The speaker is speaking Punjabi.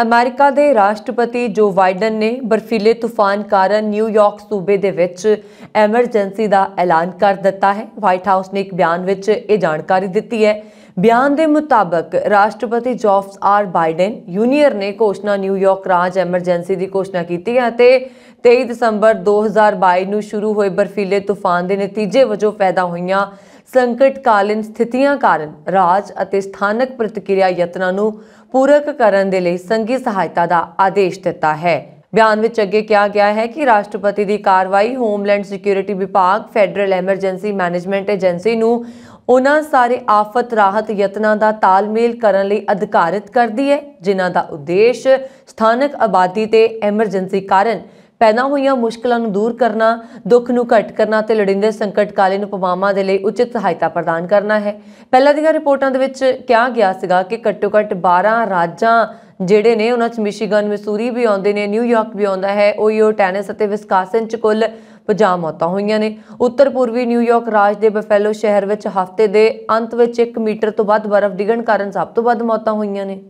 ਅਮਰੀਕਾ ਦੇ ਰਾਸ਼ਟਰਪਤੀ ਜੋ ਵਾਈਡਨ ਨੇ ਬਰਫੀਲੇ ਤੂਫਾਨ ਕਾਰਨ ਨਿਊਯਾਰਕ ਸੂਬੇ ਦੇ ਵਿੱਚ ਐਮਰਜੈਂਸੀ ਦਾ ਐਲਾਨ ਕਰ ਦਿੱਤਾ ਹੈ ਵਾਈਟ ਹਾਊਸ ਨੇ ਇੱਕ ਬਿਆਨ ਵਿੱਚ ਇਹ ਜਾਣਕਾਰੀ ਦਿੱਤੀ ਹੈ ਬਿਆਨ ਦੇ ਮੁਤਾਬਕ ਰਾਸ਼ਟਰਪਤੀ ਜੋਫਸ ਆਰ ਬਾਈਡਨ ਯੂਨੀਅਰ ਨੇ ਘੋਸ਼ਣਾ ਨਿਊਯਾਰਕ ਰਾਜ ਐਮਰਜੈਂਸੀ ਦੀ ਘੋਸ਼ਣਾ ਕੀਤੀ ਹੈ ਅਤੇ 23 ਦਸੰਬਰ 2022 ਨੂੰ ਸ਼ੁਰੂ ਹੋਏ ਬਰਫੀਲੇ ਤੂਫਾਨ ਦੇ ਨਤੀਜੇ ਵਜੋਂ ਪੈਦਾ ਹੋਈਆਂ ਸੰਕਟਕਾਲੀਨ ਸਥਿਤੀਆਂ ਕਾਰਨ ਰਾਜ ਅਤੇ ਸਥਾਨਕ ਪ੍ਰਤੀਕਿਰਿਆ ਯਤਨਾਂ ਨੂੰ ਪੂਰਕ ਕਰਨ ਦੇ ਲਈ ਸੰਘੀ ਸਹਾਇਤਾ ਦਾ ਆਦੇਸ਼ ਦਿੱਤਾ ਹੈ ਬਿਆਨ ਵਿੱਚ ਅੱਗੇ ਕਿਹਾ ਗਿਆ ਹੈ ਕਿ ਰਾਸ਼ਟਰਪਤੀ ਦੀ ਕਾਰਵਾਈ ਹੋਮਲੈਂਡ ਸਿਕਿਉਰਿਟੀ ਵਿਭਾਗ ਫੈਡਰਲ ਐਮਰਜੈਂਸੀ ਮੈਨੇਜਮੈਂਟ ਏਜੰਸੀ ਨੂੰ ਉਹਨਾਂ ਸਾਰੇ ਆਫਤ ਰਾਹਤ ਯਤਨਾਂ ਦਾ ਤਾਲਮੇਲ ਕਰਨ ਲਈ ਅਧਿਕਾਰਿਤ ਕਰਦੀ ਹੈ ਜਿਨ੍ਹਾਂ ਦਾ ਉਦੇਸ਼ ਸਥਾਨਕ ਆਬਾਦੀ ਤੇ ਐਮਰਜੈਂਸੀ ਕਾਰਨ ਪੈਦਾ ਹੋਈਆਂ ਮੁਸ਼ਕਲਾਂ ਨੂੰ ਦੂਰ ਕਰਨਾ ਦੁੱਖ ਨੂੰ ਘਟ ਕਰਨਾ ਤੇ ਲੜਿੰਦੇ ਸੰਕਟ ਕਾਲੇ ਨੂੰ ਪਵਾਮਾ ਦੇ ਲਈ ਉਚਿਤ ਸਹਾਇਤਾ ਪ੍ਰਦਾਨ ਕਰਨਾ ਹੈ ਪਹਿਲਾਂ ਦੀਆਂ ਰਿਪੋਰਟਾਂ ਦੇ ਵਿੱਚ ਕਿਹਾ ਗਿਆ ਸੀਗਾ ਕਿ ਘੱਟੋ-ਘੱਟ 12 ਰਾਜਾਂ ਜਿਹੜੇ ਨੇ ਉਹਨਾਂ 'ਚ ਮਿਸ਼ੀਗਨ ਮਿਸੂਰੀ ਵੀ ਆਉਂਦੇ ਨੇ ਨਿਊਯਾਰਕ ਵੀ ਆਉਂਦਾ ਹੈ ਓਹੀਓ ਟੈਨਿਸ ਅਤੇ ਵਿਸਕਾਸਨ 'ਚ ਕੁੱਲ 50 ਮੌਤਾਂ ਹੋਈਆਂ ਨੇ ਉੱਤਰ ਪੂਰਬੀ ਨਿਊਯਾਰਕ ਰਾਜ ਦੇ ਬਫੈਲੋ ਸ਼ਹਿਰ ਵਿੱਚ ਹਫ਼ਤੇ ਦੇ ਅੰਤ ਵਿੱਚ 1 ਮੀਟਰ ਤੋਂ ਵੱਧ ਬਰਫ਼ ਡਿੱਗਣ ਕਾਰਨ ਸਭ ਤੋਂ ਵੱਧ ਮੌਤਾਂ ਹੋਈਆਂ ਨੇ